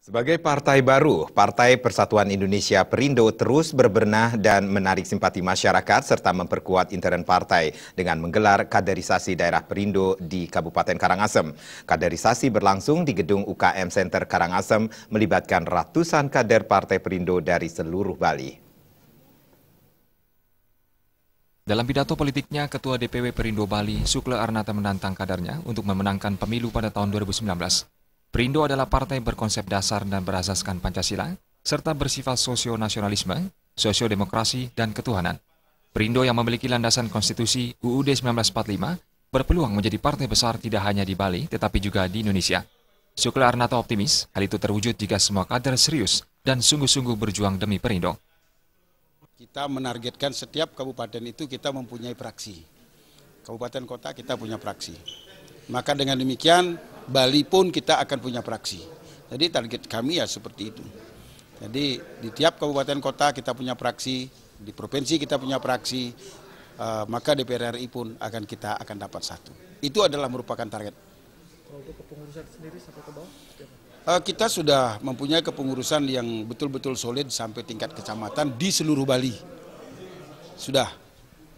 Sebagai partai baru, Partai Persatuan Indonesia Perindo terus berbenah dan menarik simpati masyarakat serta memperkuat intern partai dengan menggelar kaderisasi daerah Perindo di Kabupaten Karangasem. Kaderisasi berlangsung di gedung UKM Center Karangasem melibatkan ratusan kader Partai Perindo dari seluruh Bali. Dalam pidato politiknya, Ketua DPW Perindo Bali, Sukle Arnata menantang kadarnya untuk memenangkan pemilu pada tahun 2019. Perindo adalah partai berkonsep dasar dan berasaskan Pancasila, serta bersifat sosio-nasionalisme, sosio-demokrasi, dan ketuhanan. Perindo yang memiliki landasan konstitusi UUD 1945 berpeluang menjadi partai besar tidak hanya di Bali tetapi juga di Indonesia. Syukri Arnata optimis hal itu terwujud jika semua kader serius dan sungguh-sungguh berjuang demi Perindo. Kita menargetkan setiap kabupaten itu kita mempunyai praksi. Kabupaten kota kita punya praksi. Maka dengan demikian Bali pun kita akan punya praksi. Jadi target kami ya seperti itu. Jadi di tiap kabupaten kota kita punya praksi, di provinsi kita punya praksi, uh, maka DPR RI pun akan kita akan dapat satu. Itu adalah merupakan target. Eh, kita sudah mempunyai kepengurusan yang betul-betul solid sampai tingkat kecamatan di seluruh Bali. Sudah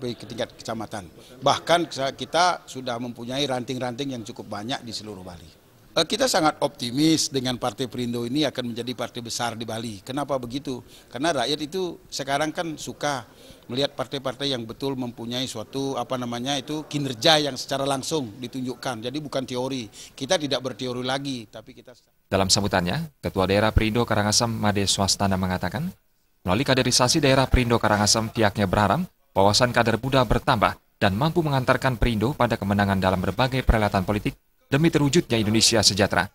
sampai ke tingkat kecamatan. Bahkan kita sudah mempunyai ranting-ranting yang cukup banyak di seluruh Bali. Eh, kita sangat optimis dengan Partai Perindo ini akan menjadi partai besar di Bali. Kenapa begitu? Karena rakyat itu sekarang kan suka melihat partai-partai yang betul mempunyai suatu apa namanya itu kinerja yang secara langsung ditunjukkan. Jadi bukan teori. Kita tidak berteori lagi, tapi kita Dalam sambutannya, Ketua Daerah Perindo Karangasem Made Swastana mengatakan, melalui kaderisasi Daerah Perindo Karangasem pihaknya berharap wawasan kader Buddha bertambah dan mampu mengantarkan Perindo pada kemenangan dalam berbagai perhelatan politik demi terwujudnya Indonesia sejahtera.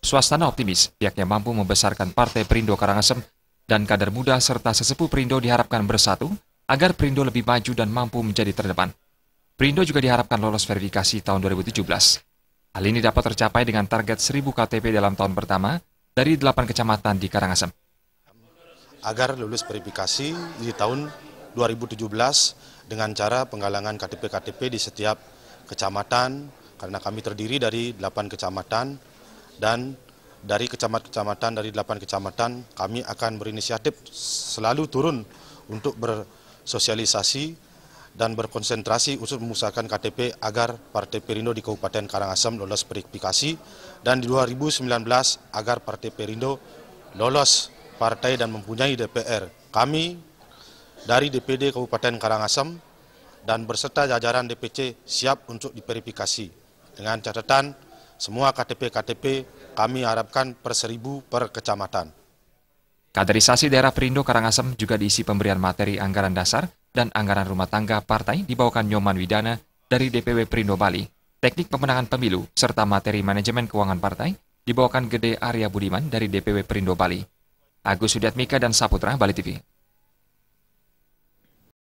Suasana optimis, pihaknya mampu membesarkan Partai Perindo Karangasem dan kader muda serta sesepuh Perindo diharapkan bersatu agar Perindo lebih maju dan mampu menjadi terdepan. Perindo juga diharapkan lolos verifikasi tahun 2017. Hal ini dapat tercapai dengan target 1000 KTP dalam tahun pertama dari 8 kecamatan di Karangasem. Agar lulus verifikasi di tahun 2017 dengan cara penggalangan KTP-KTP di setiap kecamatan karena kami terdiri dari 8 kecamatan dan dari kecamatan-kecamatan dari 8 kecamatan kami akan berinisiatif selalu turun untuk bersosialisasi dan berkonsentrasi untuk memusahkan KTP agar Partai Perindo di Kabupaten Karangasem lolos verifikasi dan di 2019 agar Partai Perindo lolos partai dan mempunyai DPR. Kami dari DPD Kabupaten Karangasem dan berserta jajaran DPC siap untuk diverifikasi. Dengan catatan, semua KTP-KTP kami harapkan per seribu per kecamatan. Kaderisasi daerah Perindo Karangasem juga diisi pemberian materi anggaran dasar dan anggaran rumah tangga partai dibawakan Nyoman Widana dari DPW Perindo Bali. Teknik pemenangan pemilu serta materi manajemen keuangan partai dibawakan Gede Arya Budiman dari DPW Perindo Bali. Agus Sudiatmika dan Saputra, Bali TV.